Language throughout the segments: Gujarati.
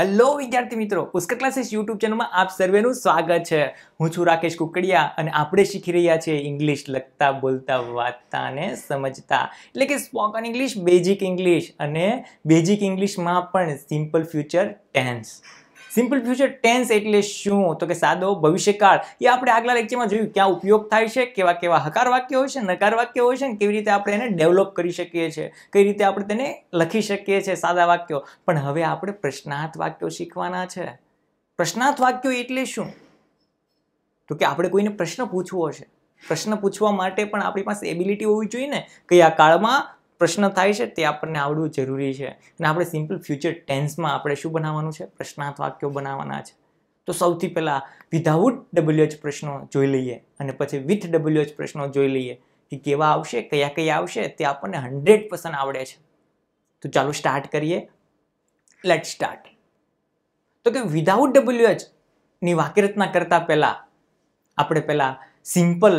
હેલો વિદ્યાર્થી મિત્રો પુષ્કર ક્લાસીસ યુટ્યુબ ચેનલમાં આપ સર્વેનું સ્વાગત છે હું છું રાકેશ કુકડિયા અને આપણે શીખી રહ્યા છીએ ઇંગ્લિશ લખતા બોલતા વાંચતા અને સમજતા એટલે કે સ્પોકન ઇંગ્લિશ બેઝિક ઇંગ્લિશ અને બેઝિક ઇંગ્લિશમાં પણ simple future tense simple future tense એટલે શું તો કે સાદો ભવિષ્યકાળ એ આપણે આગલા લેક્ચરમાં જોયું ક્યાં ઉપયોગ થાય છે કેવા કેવા હકાર વાક્ય હોય છે નકાર વાક્ય હોય છે ને કેવી રીતે આપણે એને ડેવલપ કરી શકીએ છીએ કઈ રીતે આપણે તેને લખી શકીએ છીએ સાદા વાક્યો પણ હવે આપણે પ્રશ્નાર્થ વાક્યો શીખવાના છે પ્રશ્નાર્થ વાક્યો એટલે શું તો કે આપણે કોઈને પ્રશ્ન પૂછવો છે પ્રશ્ન પૂછવા માટે પણ આપણી પાસે એબિલિટી હોવી જોઈએ ને કયા કાળમાં પ્રશ્ન થાય છે તે આપણને આવડવું જરૂરી છે અને આપણે સિમ્પલ ફ્યુચર ટેન્સમાં આપણે શું બનાવવાનું છે પ્રશ્નાર્થ વાક્યો બનાવવાના છે તો સૌથી પહેલાં વિધાઉટ ડબલ્યુએચ પ્રશ્નો જોઈ લઈએ અને પછી વિથ ડબલ્યુ એચ પ્રશ્નો જોઈ લઈએ કે કેવા આવશે કયા કયા આવશે તે આપણને હંડ્રેડ પર્સન્ટ આવડે છે તો ચાલો સ્ટાર્ટ કરીએ લેટ સ્ટાર્ટ તો કે વિધાઉટ ડબલ્યુએચ ની વાક્યરચના કરતાં પહેલાં આપણે પહેલાં સિમ્પલ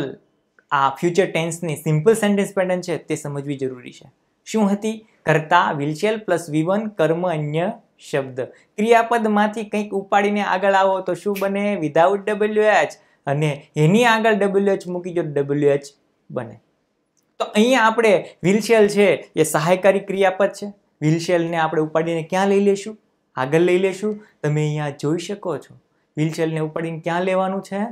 આ ફ્યુચર ટેન્સની સિમ્પલ સેન્ટેન્સ પેટર્ન છે તે સમજવી જરૂરી છે શું હતી કરતા વિલશેલ પ્લસ વિવન કર્મ અન્ય શબ્દ ક્રિયાપદમાંથી કંઈક ઉપાડીને આગળ આવો તો શું બને વિધાઉટ ડબલ્યુ એચ અને એની આગળ ડબલ્યુ એચ મૂકી જો ડબલ્યુ એચ બને તો અહીંયા આપણે વિલશેલ છે એ સહાયકારી ક્રિયાપદ છે વિલશેલને આપણે ઉપાડીને ક્યાં લઈ લેશું આગળ લઈ લેશું તમે અહીંયા જોઈ શકો છો વિલશેલને ઉપાડીને ક્યાં લેવાનું છે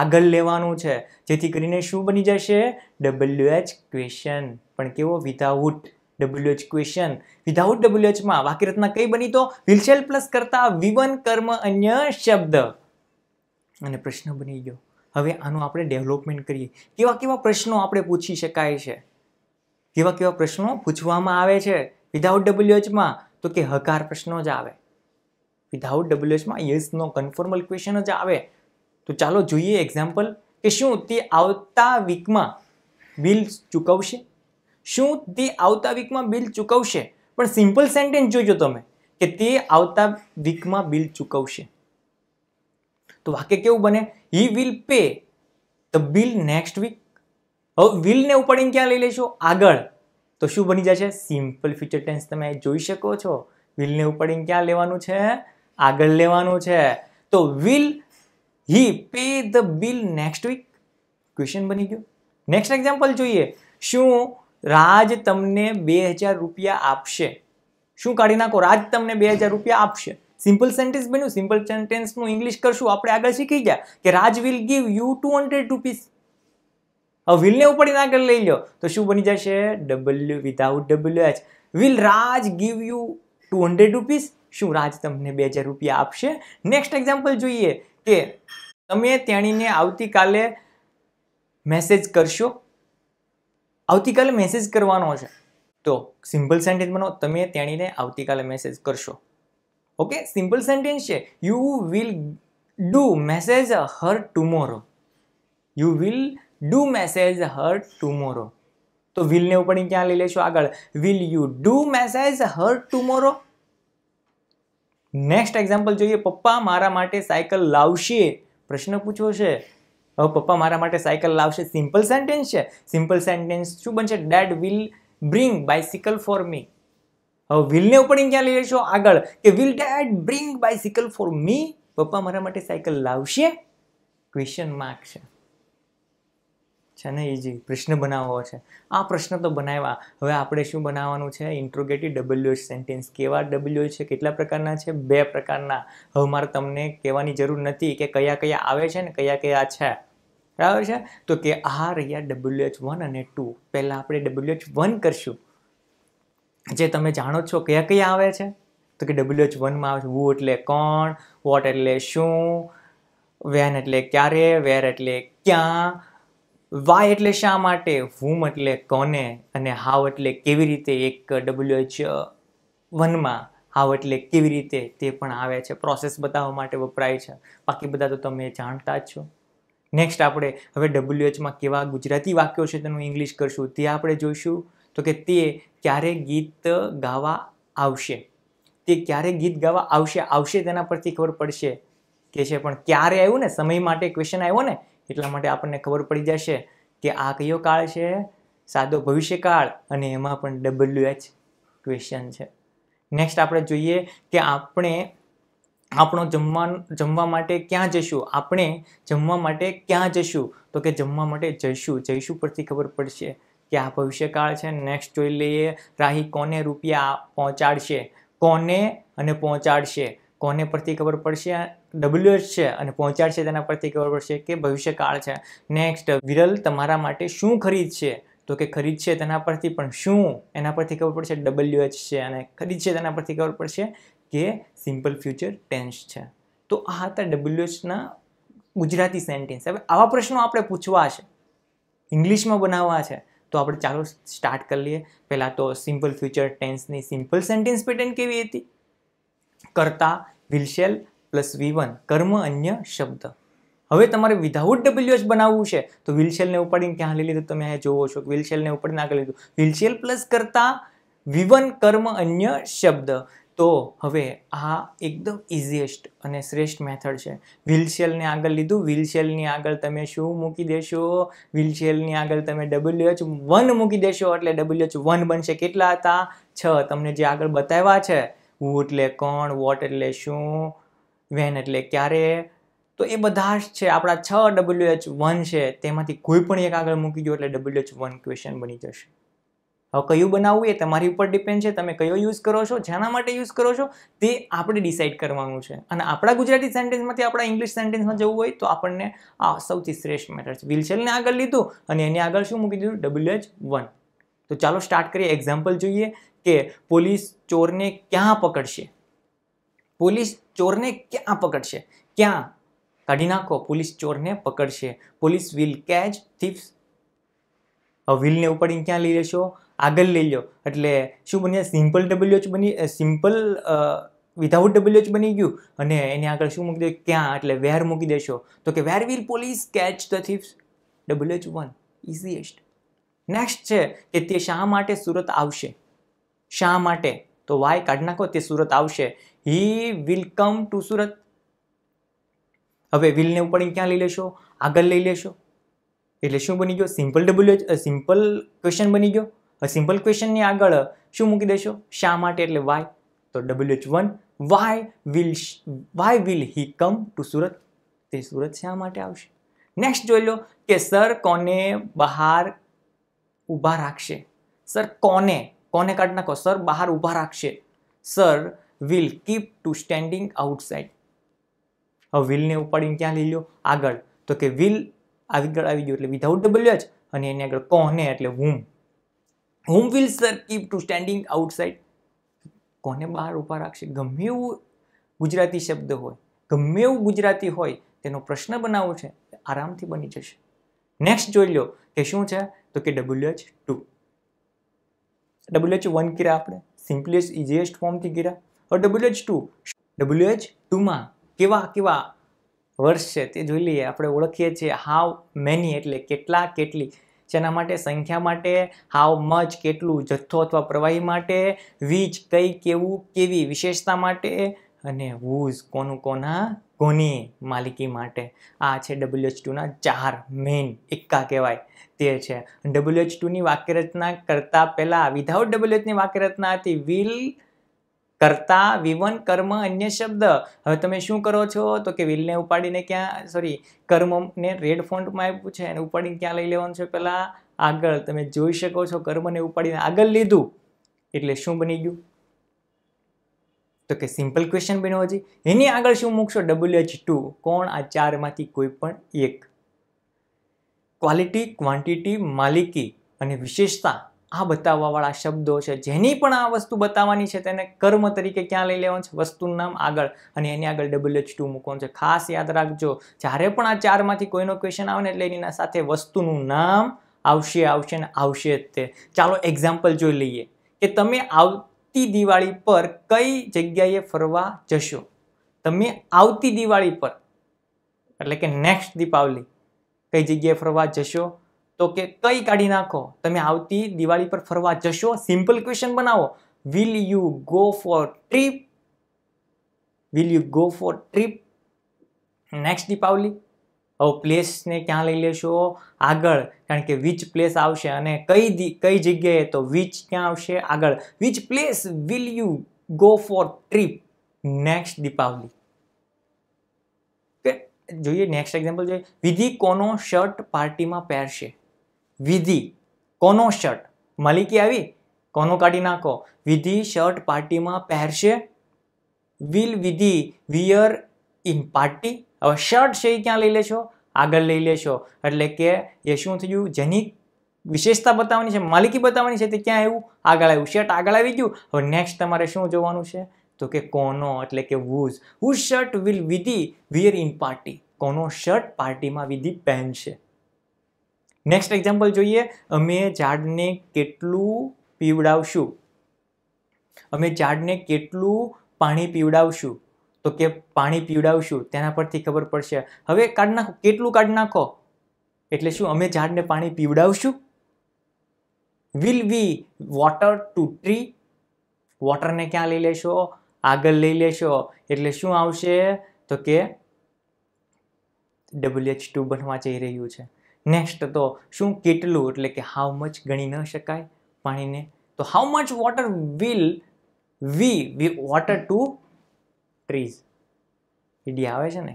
આગળ લેવાનું છે જેથી કરીને શું બની જશે ડબલ્યુ એચ ક્વેશ્ચન પણ કેવો without W H question without ડબલ્યુએચમાં વાક્ય રચના કઈ બની તો વિલશેલ પ્લસ કરતા વિવન કર્મ અન્ય શબ્દ અને પ્રશ્ન બની ગયો હવે આનું આપણે ડેવલપમેન્ટ કરીએ કેવા કેવા પ્રશ્નો આપણે પૂછી શકાય છે કેવા કેવા પ્રશ્નો પૂછવામાં આવે છે વિધાઉટ ડબલ્યુ એચમાં તો કે હકાર પ્રશ્નો જ આવે વિધાઉટ ડબલ્યુએચમાં યસ નો કન્ફર્મલ ક્વેશ્ચન જ આવે તો ચાલો જોઈએ એક્ઝામ્પલ કે શું તે આવતા વીકમાં બિલ ચૂકવશે શું તે આવતા વીકમાં બિલ ચૂકવશે પણ સિમ્પલ સેન્ટેન્સ જોજો તમે કે તે આવતા વીકમાં બિલ ચૂકવશે તો વાક્ય કેવું બને he will pay the bill next week હવે વિલને ઉપાડીને ક્યાં લઈ લેશો આગળ તો શું બની જશે સિમ્પલ ફ્યુચર ટેન્સ તમે જોઈ શકો છો વિલને ઉપાડીને ક્યાં લેવાનું છે આગળ લેવાનું છે તો will he pay the bill next week question બની ગયો નેક્સ્ટ એક્ઝામ્પલ જોઈએ શું રાજ તમને બે હજાર રૂપિયા આપશે શું કાઢી નાખો રાજ તમને બે હજાર રૂપિયા આપશે સિમ્પલ સેન્ટેન્સ બન્યું સિમ્પલ સેન્ટેન્સનું ઇંગ્લિશ કરશું આપણે આગળ શીખી ગયા કે Raj will give you two hundred rupees હવે વિલને ઉપર ઉપાડી નાગર લઈ લો તો શું બની જશે W without W H will Raj give you two hundred rupees શું રાજ તમને બે હજાર રૂપિયા આપશે નેક્સ્ટ એક્ઝામ્પલ જોઈએ કે તમે તેણીને આવતીકાલે મેસેજ કરશો આવતીકાલે મેસેજ કરવાનો છે તો સિમ્પલ સેન્ટેન્સ બનો તમે તેણીને આવતીકાલે મેસેજ કરશો ઓકે સિમ્પલ સેન્ટેન્સ છે you will do message her tomorrow you will do message her tomorrow તો વિલને ઉપર ક્યાં લઈ લેશો આગળ will you do message her tomorrow next example જોઈએ પપ્પા મારા માટે સાયકલ લાવશે પ્રશ્ન પૂછવો છે હવે પપ્પા મારા માટે સાયકલ લાવશે સિમ્પલ સેન્ટેન્સ છે સિમ્પલ સેન્ટેન્સ શું બનશે dad will bring bicycle for me હવે વિલને ઉપાડીને ક્યાં લઈ લેશો આગળ કે will dad bring bicycle for me પપ્પા મારા માટે સાયકલ લાવશે ક્વેશ્ચન માર્ક છે છે ને ઇઝી પ્રશ્ન બનાવવો છે આ પ્રશ્ન તો બનાવ્યા હવે આપણે શું બનાવવાનું છે ઇન્ટ્રોગેટિવ ડબલ્યુ એચ સેન્ટેન્સ કેવા ડબલ્યુ છે કેટલા પ્રકારના છે બે પ્રકારના હવે મારે તમને કહેવાની જરૂર નથી કે કયા કયા આવે છે ને કયા કયા છે બરાબર છે તો કે આ રહ્યા ડબલ્યુ એચ વન અને ટુ પહેલાં આપણે ડબલ્યુ એચ વન કરશું જે તમે જાણો છો કયા કયા આવે છે તો કે ડબલ્યુ એચ વનમાં આવે છે વુ એટલે કોણ વોટ એટલે શું વેન એટલે ક્યારે વેર એટલે ક્યાં વાય એટલે શા માટે હુમ એટલે કોને અને હાવ એટલે કેવી રીતે એક ડબલ્યુએચ વનમાં હાવ એટલે કેવી રીતે તે પણ આવે છે પ્રોસેસ બતાવવા માટે વપરાય છે બાકી બધા તો તમે જાણતા જ છો નેક્સ્ટ આપણે હવે ડબલ્યુએચમાં કેવા ગુજરાતી વાક્યો છે તેનું ઇંગ્લિશ કરશું તે આપણે જોઈશું તો કે તે ક્યારે ગીત ગાવા આવશે તે ક્યારે ગીત ગાવા આવશે આવશે તેના પરથી ખબર પડશે કે છે પણ ક્યારે આવ્યું ને સમય માટે ક્વેશ્ચન આવ્યો ને એટલા માટે આપણને ખબર પડી જશે કે આ કયો કાળ છે સાદો ભવિષ્યકાળ અને એમાં પણ ડબલ્યુ એચ ક્વેશ્ચન છે નેક્સ્ટ આપણે જોઈએ કે આપણે આપણો જમવાનું જમવા માટે ક્યાં જઈશું આપણે જમવા માટે ક્યાં જઈશું તો કે જમવા માટે જઈશું જઈશું પરથી ખબર પડશે કે આ ભવિષ્યકાળ છે નેક્સ્ટ જોઈ લઈએ રાહી કોને રૂપિયા પહોંચાડશે કોને અને પહોંચાડશે કોને પરથી ખબર પડશે ડબલ્યુએચ છે અને પહોંચાડશે તેના પરથી ખબર પડશે કે ભવિષ્યકાળ છે નેક્સ્ટ વિરલ તમારા માટે શું ખરીદ છે તો કે ખરીદ છે તેના પરથી પણ શું એના પરથી ખબર પડશે ડબલ્યુએચ છે અને ખરીદ છે તેના પરથી ખબર પડશે કે સિમ્પલ ફ્યુચર ટેન્સ છે તો આ હતા ડબલ્યુએચના ગુજરાતી સેન્ટેન્સ હવે આવા પ્રશ્નો આપણે પૂછવા છે ઇંગ્લિશમાં બનાવવા છે તો આપણે ચાલો સ્ટાર્ટ કરી લઈએ પહેલાં તો સિમ્પલ ફ્યુચર ટેન્સની સિમ્પલ સેન્ટેન્સ પેટર્ન કેવી હતી કરતા વિલશેલ પ્લસ વી વન કર્મ અન્ય શબ્દ હવે તમારે વિધાઉટ ડબલ્યુ એચ બનાવવું છે તો વિલશેલને ઉપાડીને ક્યાં લઈ લીધું તમે અહીંયા જોવો છો કે વિલશેલને ઉપાડીને આગળ લીધું વિલશેલ પ્લસ કરતા વિવન કર્મ અન્ય શબ્દ તો હવે આ એકદમ ઇઝીએસ્ટ અને શ્રેષ્ઠ મેથડ છે વિલશેલને આગળ લીધું વિલશેલની આગળ તમે શું મૂકી દેશો વિલશેલની આગળ તમે ડબલ્યુ એચ વન મૂકી દેશો એટલે ડબલ્યુ એચ વન બનશે કેટલા હતા છ તમને જે આગળ બતાવ્યા છે હુ એટલે કોણ વોટ એટલે શું વેન એટલે ક્યારે તો એ બધા જ છે આપણા છ ડબલ્યુ એચ વન છે તેમાંથી કોઈ પણ એક આગળ મૂકી દો એટલે ડબલ્યુ એચ વન ક્વેશ્ચન બની જશે હવે કયું બનાવવું એ તમારી ઉપર ડિપેન્ડ છે તમે કયો યુઝ કરો છો જેના માટે યુઝ કરો છો તે આપણે ડિસાઇડ કરવાનું છે અને આપણા ગુજરાતી સેન્ટેન્સમાંથી આપણા ઇંગ્લિશ સેન્ટેન્સમાં જવું હોય તો આપણને આ સૌથી શ્રેષ્ઠ મેટર છે વિલસેલને આગળ લીધું અને એની આગળ શું મૂકી દીધું ડબલ્યુ એચ વન તો ચાલો સ્ટાર્ટ કરીએ એક્ઝામ્પલ જોઈએ કે પોલીસ ચોરને ક્યાં પકડશે પોલીસ ચોરને ક્યાં પકડશે ક્યાં કાઢી નાખો પોલીસ ચોરને પકડશે પોલીસ વિલ કેચ થીપ્સ વ્હીલને ઉપાડીને ક્યાં લઈ લેશો આગળ લઈ લો એટલે શું બની સિમ્પલ ડબલ્યુ એચ બની સિમ્પલ વિધાઉટ ડબલ્યુ એચ બની ગયું અને એની આગળ શું મૂકી દે ક્યાં એટલે વેર મૂકી દેશો તો કે where will police catch the thieves W H one easiest next છે કે તે શા માટે સુરત આવશે શા માટે તો વાય કાઢી નાખો તે સુરત આવશે he will come to Surat હવે વિલને ઉપર ક્યાં લઈ લેશો આગળ લઈ લેશો એટલે શું બની ગયો સિમ્પલ ડબલ્યુ સિમ્પલ ક્વેશ્ચન બની ગયો સિમ્પલ ક્વેશ્ચનની આગળ શું મૂકી દેશો શા માટે એટલે વાય તો W H one why will why will he come to Surat તે સુરત શા માટે આવશે નેક્સ્ટ જોઈ લો કે સર કોને બહાર ઊભા રાખશે સર કોને કોને કાઢી નાખો સર બહાર ઊભા રાખશે sir will keep to standing outside હવે વિલને ઉપાડીને ક્યાં લઈ લો આગળ તો કે વિલ આગળ આવી ગયો એટલે વિધાઉટ ડબલ્યુ એચ અને એની આગળ કોને એટલે whom whom will sir keep to standing outside કોને બહાર ઊભા રાખશે ગમે એવું ગુજરાતી શબ્દ હોય ગમે એવું ગુજરાતી હોય તેનો પ્રશ્ન બનાવવો છે આરામથી બની જશે નેક્સ્ટ જોઈ લો કે શું છે તો કે ડબલ્યુએચ ટુ ડબલ્યુએચ વન કર્યા આપણે સિમ્પલેસ્ટ ઇઝીએસ્ટ ફોર્મથી કર્યા હવે ડબલ્યુએચ ટુ ડબલ્યુએચ ટુમાં કેવા કેવા વર્ષ છે તે જોઈ લઈએ આપણે ઓળખીએ છીએ હાવ મેની એટલે કેટલા કેટલી જેના માટે સંખ્યા માટે હાવ મચ કેટલું જથ્થો અથવા પ્રવાહી માટે વીજ કઈ કેવું કેવી વિશેષતા માટે અને હુઝ કોનું કોના કોની માલિકી માટે આ છે ડબલ્યુએચ ટુના ચાર મેઇન એક્કા કહેવાય તે છે ડબલ્યુ ડબલ્યુએચ ટુની વાક્યરચના કરતાં પહેલાં વિધાઉટ ડબલ્યુ ડબલ્યુએચની વાક્યરચના હતી વિલ કરતા વિવન કર્મ અન્ય શબ્દ હવે તમે શું કરો છો તો કે વિલને ઉપાડીને ક્યાં સોરી કર્મને રેડ ફોન્ટમાં આપ્યું છે અને ઉપાડીને ક્યાં લઈ લેવાનું છે પહેલાં આગળ તમે જોઈ શકો છો કર્મને ઉપાડીને આગળ લીધું એટલે શું બની ગયું તો કે સિમ્પલ ક્વેશ્ચન બન્યો હજી એની આગળ શું મૂકશો ડબલ્યુ એચ ટુ કોણ આ ચારમાંથી કોઈ પણ એક ક્વોલિટી ક્વોન્ટિટી માલિકી અને વિશેષતા આ બતાવવાવાળા શબ્દો છે જેની પણ આ વસ્તુ બતાવવાની છે તેને કર્મ તરીકે ક્યાં લઈ લેવાનું છે વસ્તુનું નામ આગળ અને એની આગળ ડબલ્યુ એચ ટુ મૂકવાનું છે ખાસ યાદ રાખજો જ્યારે પણ આ ચારમાંથી કોઈનો ક્વેશ્ચન આવે ને એટલે એની સાથે વસ્તુનું નામ આવશે આવશે ને આવશે જ તે ચાલો એક્ઝામ્પલ જોઈ લઈએ કે તમે આવ આવતી દિવાળી પર કઈ જગ્યાએ ફરવા જશો તમે આવતી દિવાળી પર એટલે કે નેક્સ્ટ દીપાવલી કઈ જગ્યાએ ફરવા જશો તો કે કઈ કાઢી નાખો તમે આવતી દિવાળી પર ફરવા જશો સિમ્પલ ક્વેશ્ચન બનાવો will you go for trip will you go for trip next Deepavali હવે પ્લેસને ક્યાં લઈ લેશો આગળ કારણ કે વિચ પ્લેસ આવશે અને કઈ કઈ જગ્યાએ તો વિચ ક્યાં આવશે આગળ which place will you go for trip next Deepavali જોઈએ નેક્સ્ટ એક્ઝામ્પલ જોઈએ વિધિ કોનો શર્ટ પાર્ટીમાં પહેરશે વિધિ કોનો શર્ટ માલિકી આવી કોનો કાઢી નાખો વિધિ શર્ટ પાર્ટીમાં પહેરશે will Vidhi wear in party હવે શર્ટ છે એ ક્યાં લઈ લેશો આગળ લઈ લેશો એટલે કે એ શું થયું જેની વિશેષતા બતાવવાની છે માલિકી બતાવવાની છે તે ક્યાં આવ્યું આગળ આવ્યું શર્ટ આગળ આવી ગયું હવે નેક્સ્ટ તમારે શું જોવાનું છે તો કે કોનો એટલે કે whose who shirt will Vidhi wear in party કોનો શર્ટ પાર્ટીમાં વિધિ પહેનશે નેક્સ્ટ એક્ઝામ્પલ જોઈએ અમે ઝાડને કેટલું પીવડાવશું અમે ઝાડને કેટલું પાણી પીવડાવશું તો કે પાણી પીવડાવશું તેના પરથી ખબર પડશે હવે કાઢી નાખો કેટલું કાઢી નાખો એટલે શું અમે ઝાડને પાણી પીવડાવશું will we water to tree વોટરને ક્યાં લઈ લેશો આગળ લઈ લેશો એટલે શું આવશે તો કે ડબલ્યુએચ ટુ બનવા જઈ રહ્યું છે નેક્સ્ટ તો શું કેટલું એટલે કે હાઉ મચ ગણી ન શકાય પાણીને તો how much water will we we water to trees ઈડી આવે છે ને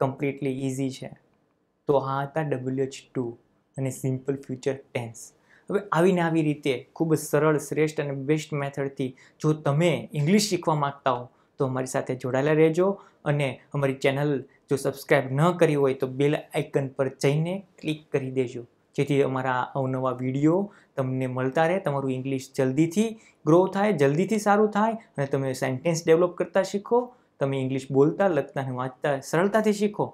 કમ્પ્લીટલી ઇઝી છે તો આ હતા ડબલ્યુએચ ટુ અને સિમ્પલ ફ્યુચર ટેન્સ હવે આવીને આવી રીતે ખૂબ સરળ શ્રેષ્ઠ અને બેસ્ટ મેથડથી જો તમે ઇંગ્લિશ શીખવા માગતા હો તો અમારી સાથે જોડાયેલા રહેજો અને અમારી ચેનલ જો સબસ્ક્રાઈબ ન કરી હોય તો બેલ આઇકન પર જઈને ક્લિક કરી દેજો જેથી અમારા અવનવા વિડીયો તમને મળતા રહે તમારું ઇંગ્લિશ જલ્દીથી ગ્રો થાય જલ્દીથી સારું થાય અને તમે સેન્ટેન્સ ડેવલપ કરતા શીખો તમે ઇંગ્લિશ બોલતા લખતા અને વાંચતા સરળતાથી શીખો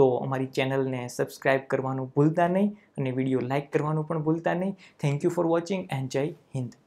તો અમારી ચેનલને સબસ્ક્રાઈબ કરવાનું ભૂલતા નહીં અને વિડીયો લાઇક કરવાનું પણ ભૂલતા નહીં thank you for watching and જય હિન્દ